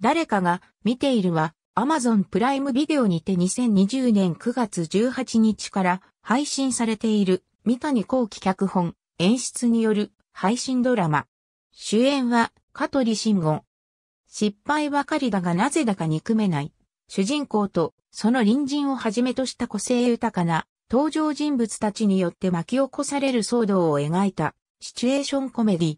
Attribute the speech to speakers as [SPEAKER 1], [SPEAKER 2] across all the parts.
[SPEAKER 1] 誰かが見ているは Amazon プライムビデオにて2020年9月18日から配信されている三谷幸喜脚本、演出による配信ドラマ。主演は香取慎吾。失敗ばかりだがなぜだか憎めない。主人公とその隣人をはじめとした個性豊かな登場人物たちによって巻き起こされる騒動を描いたシチュエーションコメディ。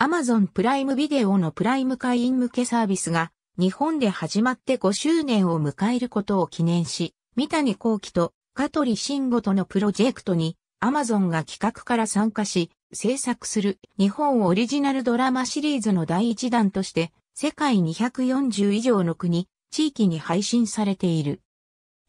[SPEAKER 1] Amazon プライムビデオのプライム会員向けサービスが日本で始まって5周年を迎えることを記念し、三谷幸喜と香取慎吾とのプロジェクトに Amazon が企画から参加し、制作する日本オリジナルドラマシリーズの第一弾として世界240以上の国、地域に配信されている。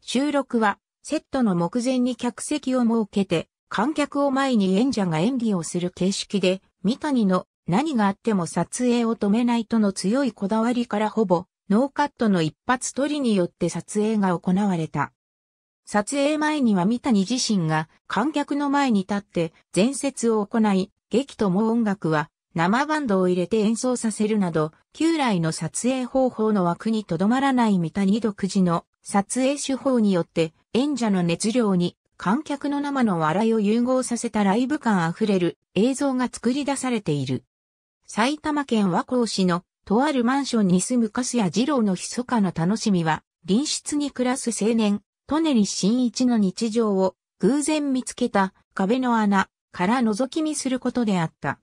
[SPEAKER 1] 収録はセットの目前に客席を設けて観客を前に演者が演技をする形式で三谷の何があっても撮影を止めないとの強いこだわりからほぼノーカットの一発撮りによって撮影が行われた。撮影前には三谷自身が観客の前に立って前説を行い、劇とも音楽は生バンドを入れて演奏させるなど、旧来の撮影方法の枠にとどまらない三谷独自の撮影手法によって演者の熱量に観客の生の笑いを融合させたライブ感あふれる映像が作り出されている。埼玉県和光市のとあるマンションに住む粕谷二郎の密かな楽しみは、隣室に暮らす青年、トネリ新一の日常を偶然見つけた壁の穴から覗き見することであった。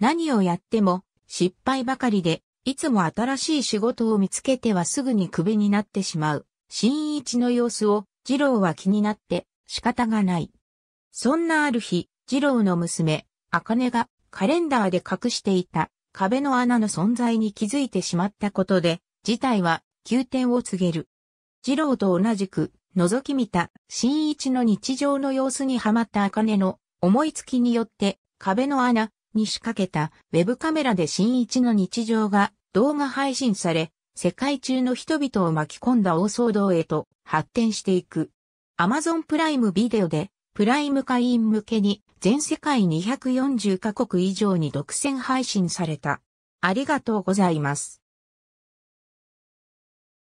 [SPEAKER 1] 何をやっても失敗ばかりで、いつも新しい仕事を見つけてはすぐにクになってしまう。新一の様子を、二郎は気になって仕方がない。そんなある日、二郎の娘、茜がカレンダーで隠していた壁の穴の存在に気づいてしまったことで、事態は急転を告げる。二郎と同じく、覗き見た、新一の日常の様子にはまった茜の思いつきによって、壁の穴に仕掛けたウェブカメラで新一の日常が動画配信され、世界中の人々を巻き込んだ大騒動へと発展していく。アマゾンプライムビデオでプライム会員向けに全世界240カ国以上に独占配信された。ありがとうございます。